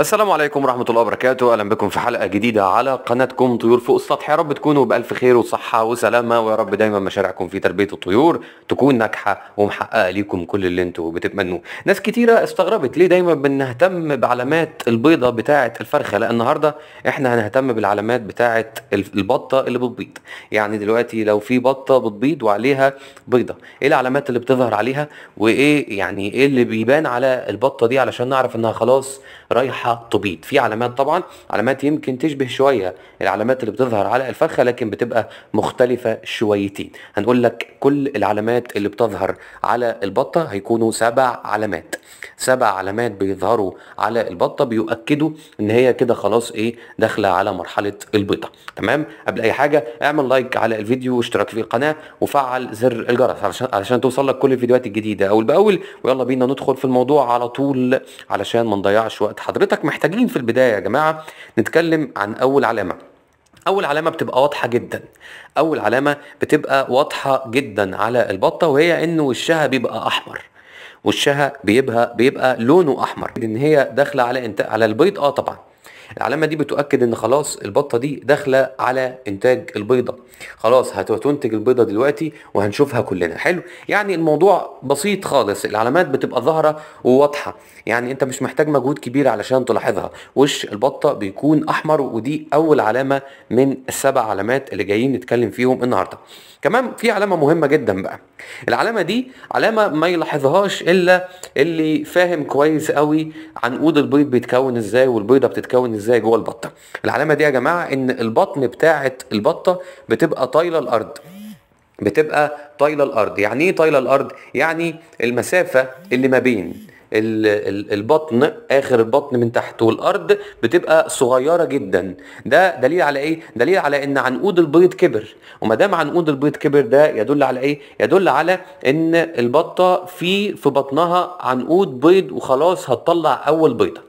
السلام عليكم ورحمة الله وبركاته أهلا بكم في حلقة جديدة على قناتكم طيور فوق السطح يا رب تكونوا بألف خير وصحة وسلامة ويا رب دايما مشاريعكم في تربية الطيور تكون ناجحة ومحققة ليكم كل اللي انتوا بتتمنوه ناس كتيرة استغربت ليه دايما بنهتم بعلامات البيضة بتاعة الفرخة لا النهاردة احنا هنهتم بالعلامات بتاعة البطة اللي بتبيض يعني دلوقتي لو في بطة بتبيض وعليها بيضة ايه العلامات اللي بتظهر عليها وايه يعني ايه اللي بيبان على البطة دي علشان نعرف انها خلاص رايحة الفخة تبيض في علامات طبعا علامات يمكن تشبه شوية العلامات اللي بتظهر على الفخة لكن بتبقى مختلفة شويتين هنقول لك كل العلامات اللي بتظهر على البطة هيكونوا سبع علامات سبع علامات بيظهروا على البطة بيؤكدوا ان هي كده خلاص ايه داخلة على مرحلة البيضة تمام قبل اي حاجة اعمل لايك على الفيديو واشترك في القناة وفعل زر الجرس علشان علشان توصل لك كل الفيديوهات الجديدة اول باول ويلا بينا ندخل في الموضوع على طول علشان ما نضيعش وقت حضرتك حضرتك محتاجين في البدايه يا جماعه نتكلم عن اول علامه اول علامه بتبقى واضحه جدا اول علامه بتبقى واضحه جدا على البطه وهي ان وشها بيبقى احمر وشها بيبقى بيبقى لونه احمر ان هي داخله على انت على البيض اه طبعا العلامه دي بتؤكد ان خلاص البطه دي داخله على انتاج البيضه خلاص هتنتج البيضه دلوقتي وهنشوفها كلنا حلو يعني الموضوع بسيط خالص العلامات بتبقى ظاهره وواضحه يعني انت مش محتاج مجهود كبير علشان تلاحظها وش البطه بيكون احمر ودي اول علامه من السبع علامات اللي جايين نتكلم فيهم النهارده كمان في علامه مهمه جدا بقى العلامه دي علامه ما يلاحظهاش الا اللي فاهم كويس قوي عنقود البيض بيتكون ازاي والبيضه بتتكون ازاي ازاي جوه البطه العلامه دي يا جماعه ان البطن بتاعه البطه بتبقى طايله الارض بتبقى طايله الارض يعني ايه طايله الارض يعني المسافه اللي ما بين البطن اخر البطن من تحت والارض بتبقى صغيره جدا ده دليل على ايه دليل على ان عنقود البيض كبر وما دام عنقود البيض كبر ده يدل على ايه يدل على ان البطه في في بطنها عنقود بيض وخلاص هتطلع اول بيضه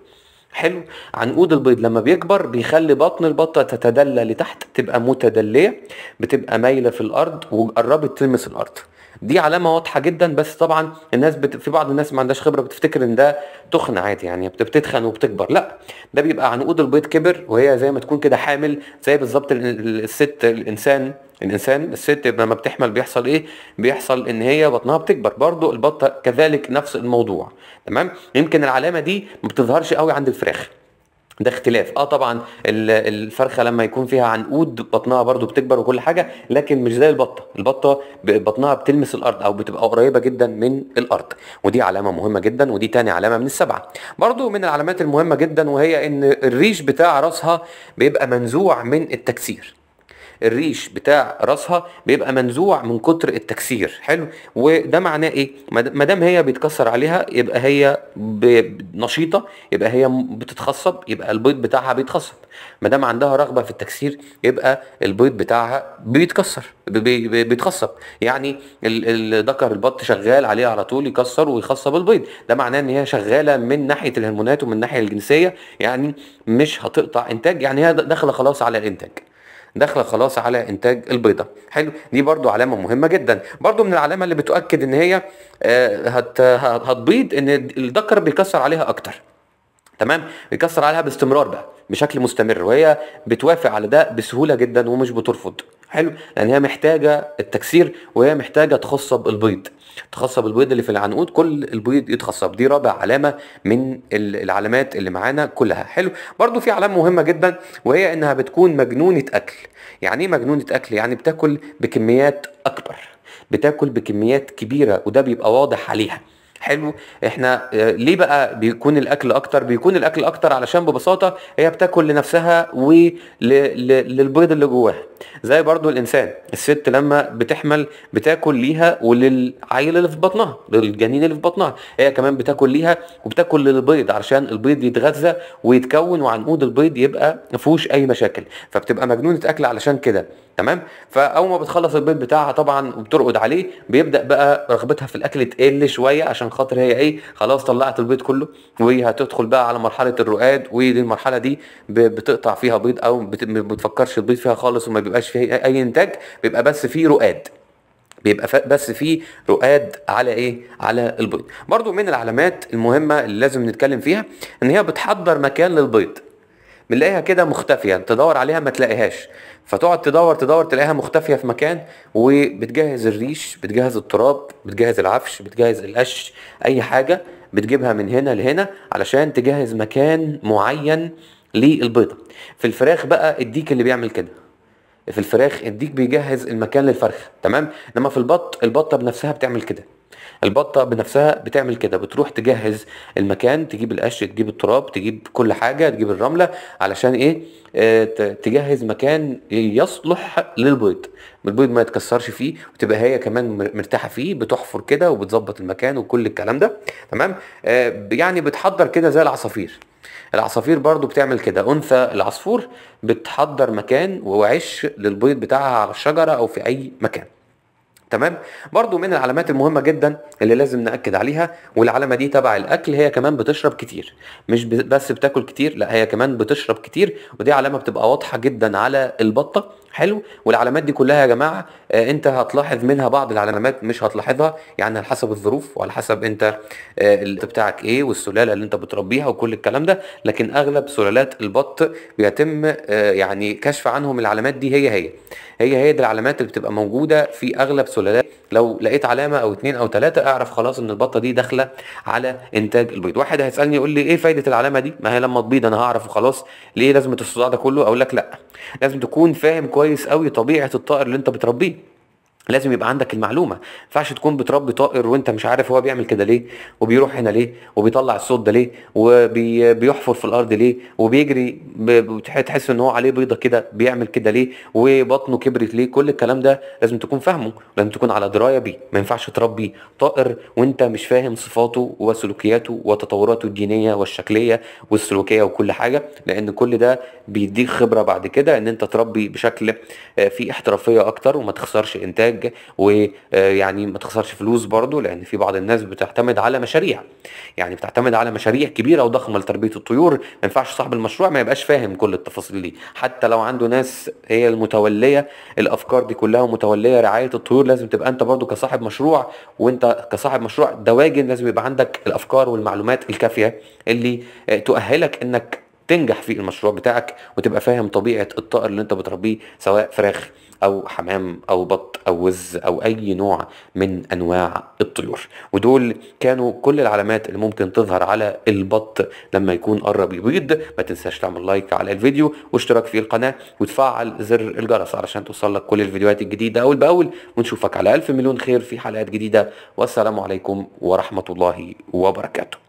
حلو عنقود البيض لما بيكبر بيخلي بطن البطه تتدلى لتحت تبقى متدليه بتبقى مايله في الارض وقربت تلمس الارض دي علامه واضحه جدا بس طبعا الناس بت... في بعض الناس ما عندهاش خبره بتفتكر ان ده تخن عادي يعني بتتخن وبتكبر لا ده بيبقى عنقود البيض كبر وهي زي ما تكون كده حامل زي بالظبط الست الانسان الانسان الست لما بتحمل بيحصل ايه بيحصل ان هي بطنها بتكبر برضو البطه كذلك نفس الموضوع تمام يمكن العلامه دي ما بتظهرش قوي عند الفراخ ده اختلاف اه طبعا الفرخه لما يكون فيها عنقود بطنها برضو بتكبر وكل حاجه لكن مش زي البطه البطه بطنها بتلمس الارض او بتبقى قريبه جدا من الارض ودي علامه مهمه جدا ودي تاني علامه من السبعه برضو من العلامات المهمه جدا وهي ان الريش بتاع راسها بيبقى منزوع من التكسير الريش بتاع راسها بيبقى منزوع من كتر التكسير حلو وده معناه ايه ما دام هي بيتكسر عليها يبقى هي نشيطه يبقى هي بتتخصب يبقى البيض بتاعها بيتخصب ما دام عندها رغبه في التكسير يبقى البيض بتاعها بيتكسر بيتخصب يعني الذكر البط شغال عليه على طول يكسر ويخصب البيض ده معناه ان هي شغاله من ناحيه الهرمونات ومن الناحيه الجنسيه يعني مش هتقطع انتاج يعني هي داخله خلاص على الانتاج داخله خلاص على انتاج البيضه حلو دي برضو علامه مهمه جدا برضو من العلامه اللي بتؤكد ان هي آه، هت هتبيض ان الذكر بيكسر عليها اكتر تمام بيكسر عليها باستمرار بقى بشكل مستمر وهي بتوافق على ده بسهوله جدا ومش بترفض حلو لان هي محتاجه التكسير وهي محتاجه تخصب البيض تخصب البيض اللي في العنقود كل البيض يتخصب دي رابع علامه من العلامات اللي معانا كلها حلو برضو في علامه مهمه جدا وهي انها بتكون مجنونه اكل يعني ايه مجنونه اكل يعني بتاكل بكميات اكبر بتاكل بكميات كبيره وده بيبقى واضح عليها حلو احنا آه، ليه بقى بيكون الاكل اكتر بيكون الاكل اكتر علشان ببساطه هي بتاكل لنفسها وللبيض اللي جواها زي برضو الانسان الست لما بتحمل بتاكل ليها وللعيل اللي في بطنها للجنين اللي في بطنها هي كمان بتاكل ليها وبتاكل للبيض علشان البيض يتغذى ويتكون وعنقود البيض يبقى ما فيهوش اي مشاكل فبتبقى مجنونه اكل علشان كده تمام فاول ما بتخلص البيض بتاعها طبعا وبترقد عليه بيبدا بقى رغبتها في الاكل تقل شويه عشان خاطر هي ايه خلاص طلعت البيض كله وهتدخل بقى على مرحله الرقاد ودي المرحله دي بتقطع فيها بيض او ما بتفكرش البيض فيها خالص وما بيبقى بيبقاش فيه اي انتاج بيبقى بس فيه رؤاد بيبقى بس فيه رؤاد على ايه على البيض برضو من العلامات المهمه اللي لازم نتكلم فيها ان هي بتحضر مكان للبيض بنلاقيها كده مختفيه تدور عليها ما تلاقيهاش فتقعد تدور تدور تلاقيها مختفيه في مكان وبتجهز الريش بتجهز التراب بتجهز العفش بتجهز القش اي حاجه بتجيبها من هنا لهنا علشان تجهز مكان معين للبيضه في الفراخ بقى الديك اللي بيعمل كده في الفراخ الديك بيجهز المكان للفرخه تمام انما في البط البطه بنفسها بتعمل كده البطه بنفسها بتعمل كده بتروح تجهز المكان تجيب القش تجيب التراب تجيب كل حاجه تجيب الرمله علشان ايه آه تجهز مكان يصلح للبيض البيض ما يتكسرش فيه وتبقى هي كمان مرتاحه فيه بتحفر كده وبتظبط المكان وكل الكلام ده تمام آه يعني بتحضر كده زي العصافير العصافير برضو بتعمل كده انثى العصفور بتحضر مكان وعش للبيض بتاعها على الشجره او في اي مكان تمام برضو من العلامات المهمه جدا اللي لازم ناكد عليها والعلامه دي تبع الاكل هي كمان بتشرب كتير مش بس بتاكل كتير لا هي كمان بتشرب كتير ودي علامه بتبقى واضحه جدا على البطه حلو والعلامات دي كلها يا جماعه آه، انت هتلاحظ منها بعض العلامات مش هتلاحظها يعني على حسب الظروف وعلى حسب انت آه، البط بتاعك ايه والسلاله اللي انت بتربيها وكل الكلام ده لكن اغلب سلالات البط بيتم آه، يعني كشف عنهم العلامات دي هي هي هي هي دي العلامات اللي بتبقى موجوده في اغلب سلالات لو لقيت علامه او اتنين او تلاته اعرف خلاص ان البطه دي داخله على انتاج البيض واحد هيسالني يقول لي ايه فايده العلامه دي ما هي لما تبيض انا هعرف وخلاص ليه لازمه الصداع ده كله اقول لك لا لازم تكون فاهم كويس كويس قوي طبيعه الطائر اللي انت بتربيه لازم يبقى عندك المعلومه ما ينفعش تكون بتربي طائر وانت مش عارف هو بيعمل كده ليه وبيروح هنا ليه وبيطلع الصوت ده ليه وبيحفر في الارض ليه وبيجري تحس ان هو عليه بيضه كده بيعمل كده ليه وبطنه كبرت ليه كل الكلام ده لازم تكون فاهمه لازم تكون على درايه بيه ما ينفعش تربي طائر وانت مش فاهم صفاته وسلوكياته وتطوراته الدينية والشكليه والسلوكيه وكل حاجه لان كل ده بيديك خبره بعد كده ان انت تربي بشكل آه، فيه احترافيه اكتر وما تخسرش انتاج انتاج ويعني آه، ما تخسرش فلوس برضه لان في بعض الناس بتعتمد على مشاريع يعني بتعتمد على مشاريع كبيره وضخمه لتربيه الطيور ما ينفعش صاحب المشروع ما يبقاش فاهم كل التفاصيل دي حتى لو عنده ناس هي المتوليه الافكار دي كلها ومتوليه رعايه الطيور لازم تبقى انت برضه كصاحب مشروع وانت كصاحب مشروع دواجن لازم يبقى عندك الافكار والمعلومات الكافيه اللي آه، تؤهلك انك تنجح في المشروع بتاعك وتبقى فاهم طبيعه الطائر اللي انت بتربيه سواء فراخ او حمام او بط او وز او اي نوع من انواع الطيور ودول كانوا كل العلامات اللي ممكن تظهر على البط لما يكون قرب يبيض ما تنساش تعمل لايك على الفيديو واشتراك في القناه وتفعل زر الجرس علشان توصل لك كل الفيديوهات الجديده اول باول ونشوفك على الف مليون خير في حلقات جديده والسلام عليكم ورحمه الله وبركاته